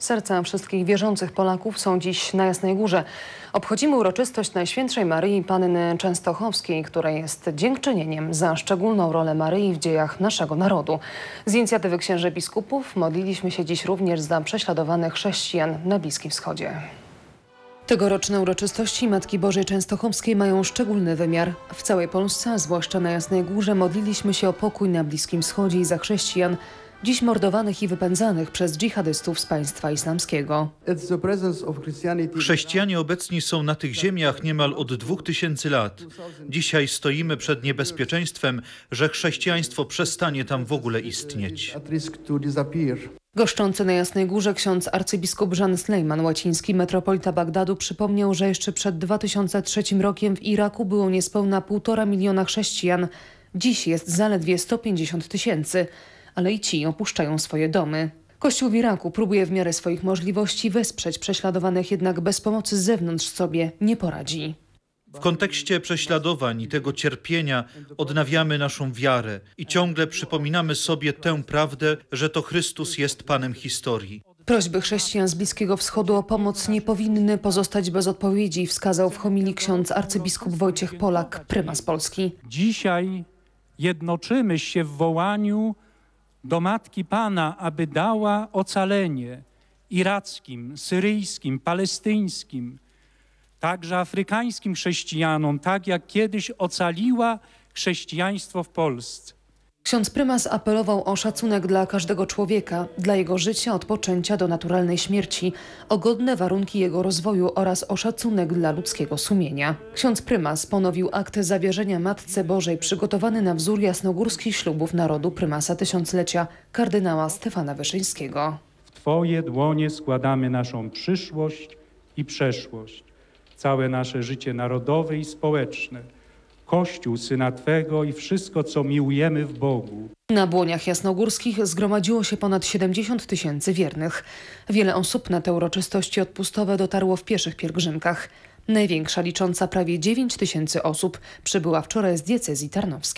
Serca wszystkich wierzących Polaków są dziś na Jasnej Górze. Obchodzimy uroczystość Najświętszej Maryi Panny Częstochowskiej, która jest dziękczynieniem za szczególną rolę Maryi w dziejach naszego narodu. Z inicjatywy księży biskupów modliliśmy się dziś również za prześladowanych chrześcijan na Bliskim Wschodzie. Tegoroczne uroczystości Matki Bożej Częstochowskiej mają szczególny wymiar. W całej Polsce, zwłaszcza na Jasnej Górze, modliliśmy się o pokój na Bliskim Wschodzie i za chrześcijan, dziś mordowanych i wypędzanych przez dżihadystów z państwa islamskiego. Chrześcijanie obecni są na tych ziemiach niemal od 2000 lat. Dzisiaj stoimy przed niebezpieczeństwem, że chrześcijaństwo przestanie tam w ogóle istnieć. Goszczący na Jasnej Górze ksiądz arcybiskup Jan Slejman, łaciński metropolita Bagdadu, przypomniał, że jeszcze przed 2003 rokiem w Iraku było niespełna 1,5 miliona chrześcijan. Dziś jest zaledwie 150 tysięcy ale i ci opuszczają swoje domy. Kościół w Iraku próbuje w miarę swoich możliwości wesprzeć prześladowanych, jednak bez pomocy z zewnątrz sobie nie poradzi. W kontekście prześladowań i tego cierpienia odnawiamy naszą wiarę i ciągle przypominamy sobie tę prawdę, że to Chrystus jest Panem historii. Prośby chrześcijan z Bliskiego Wschodu o pomoc nie powinny pozostać bez odpowiedzi, wskazał w homilii ksiądz arcybiskup Wojciech Polak, prymas Polski. Dzisiaj jednoczymy się w wołaniu do Matki Pana, aby dała ocalenie irackim, syryjskim, palestyńskim, także afrykańskim chrześcijanom, tak jak kiedyś ocaliła chrześcijaństwo w Polsce. Ksiądz prymas apelował o szacunek dla każdego człowieka, dla jego życia od poczęcia do naturalnej śmierci, o godne warunki jego rozwoju oraz o szacunek dla ludzkiego sumienia. Ksiądz prymas ponowił akt zawierzenia Matce Bożej przygotowany na wzór jasnogórskich ślubów narodu prymasa tysiąclecia kardynała Stefana Wyszyńskiego. W Twoje dłonie składamy naszą przyszłość i przeszłość, całe nasze życie narodowe i społeczne – Kościół Syna Twego i wszystko, co miłujemy w Bogu. Na błoniach jasnogórskich zgromadziło się ponad 70 tysięcy wiernych. Wiele osób na te uroczystości odpustowe dotarło w pieszych pielgrzymkach. Największa licząca prawie 9 tysięcy osób przybyła wczoraj z diecezji tarnowskiej.